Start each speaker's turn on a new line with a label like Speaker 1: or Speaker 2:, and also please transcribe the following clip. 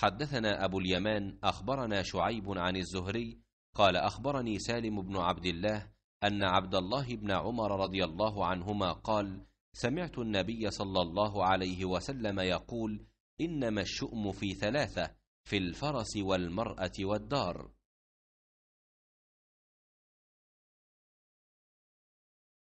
Speaker 1: حدثنا أبو اليمان أخبرنا
Speaker 2: شعيب عن الزهري قال أخبرني سالم بن عبد الله أن عبد الله بن عمر رضي الله عنهما قال سمعت النبي صلى الله عليه وسلم يقول إنما الشؤم في ثلاثة في الفرس والمرأة
Speaker 1: والدار